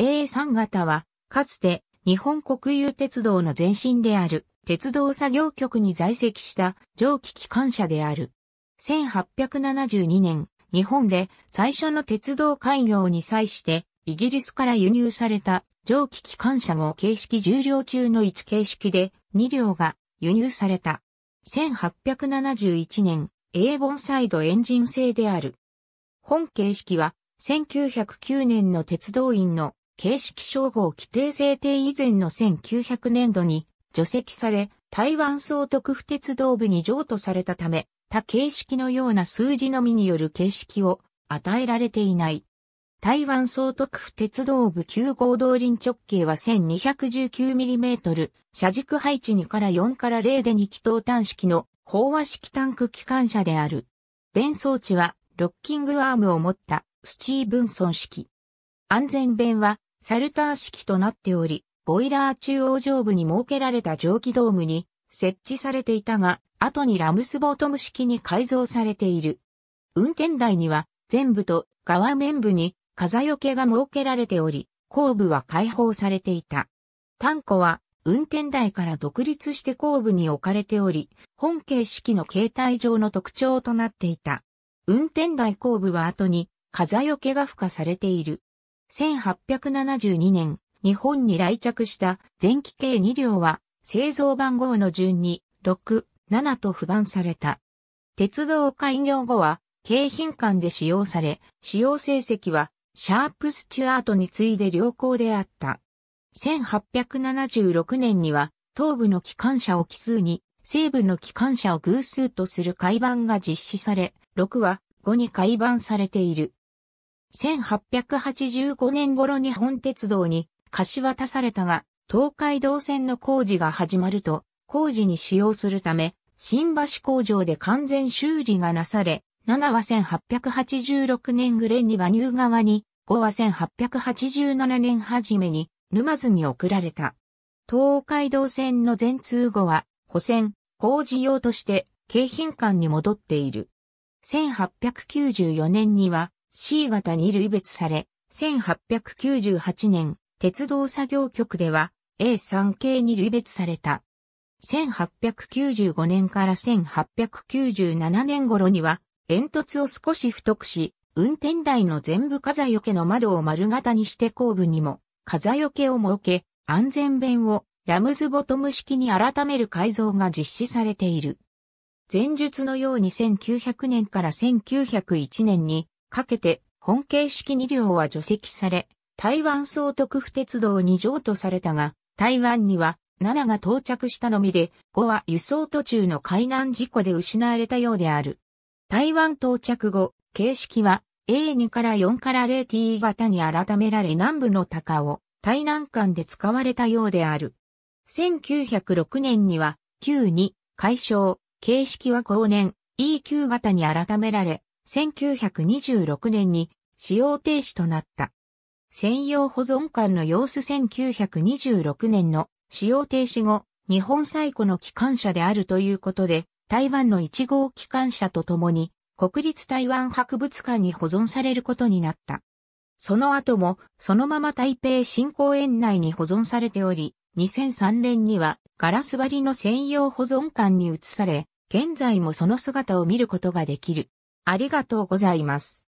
a 3型は、かつて日本国有鉄道の前身である鉄道作業局に在籍した蒸気機関車である。1872年、日本で最初の鉄道開業に際してイギリスから輸入された蒸気機関車号形式重量中の1形式で2両が輸入された。1871年、A ボンサイドエンジン製である。本形式は1909年の鉄道員の形式称号規定制定以前の1900年度に除籍され、台湾総督府鉄道部に譲渡されたため、他形式のような数字のみによる形式を与えられていない。台湾総督府鉄道部9号動輪直径は 1219mm、車軸配置2から4から0で2気筒端式の飽和式タンク機関車である。弁装置はロッキングアームを持ったスチーブンソン式。安全弁はサルター式となっており、ボイラー中央上部に設けられた蒸気ドームに設置されていたが、後にラムスボートム式に改造されている。運転台には全部と側面部に風よけが設けられており、後部は開放されていた。タンコは運転台から独立して後部に置かれており、本形式の形態上の特徴となっていた。運転台後部は後に風よけが付加されている。1872年、日本に来着した前期計2両は製造番号の順に6、7と不番された。鉄道開業後は京浜間で使用され、使用成績はシャープスチュアートに次いで良好であった。1876年には東部の機関車を奇数に、西部の機関車を偶数とする改版が実施され、6は5に改版されている。1885年頃に本鉄道に貸し渡されたが、東海道線の工事が始まると、工事に使用するため、新橋工場で完全修理がなされ、7は1886年暮れには入側に、5は1887年初めに沼津に送られた。東海道線の全通後は補線、工事用として京浜間に戻っている。1894年には C 型に類別され、1898年、鉄道作業局では A3 系に類別された。1895年から1897年頃には、煙突を少し太くし、運転台の全部風よけの窓を丸型にして後部にも、風よけを設け、安全弁をラムズボトム式に改める改造が実施されている。前述のように1900年から1901年にかけて本形式2両は除籍され、台湾総督府鉄道に譲渡されたが、台湾には7が到着したのみで、5は輸送途中の海難事故で失われたようである。台湾到着後、形式は A2 から4から 0T 型に改められ南部の高尾、台南間で使われたようである。1906年には、Q2、解消、形式は後年、E9 型に改められ、1926年に使用停止となった。専用保存館の様子1926年の使用停止後、日本最古の機関車であるということで、台湾の1号機関車とともに、国立台湾博物館に保存されることになった。その後も、そのまま台北新公園内に保存されており、2003年にはガラス張りの専用保存館に移され、現在もその姿を見ることができる。ありがとうございます。